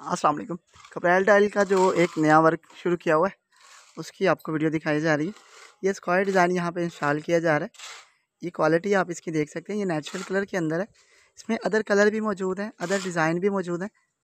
अस्सलाम वालेकुम कपरैल टाइल का जो एक नया वर्क शुरू किया हुआ है उसकी आपको वीडियो दिखाई जा रही है ये स्क्वायर डिज़ाइन यहाँ पे इंस्टॉल किया जा रहा है ये क्वालिटी आप इसकी देख सकते हैं ये नेचुरल कलर के अंदर है इसमें अदर कलर भी मौजूद हैं अदर डिज़ाइन भी मौजूद हैं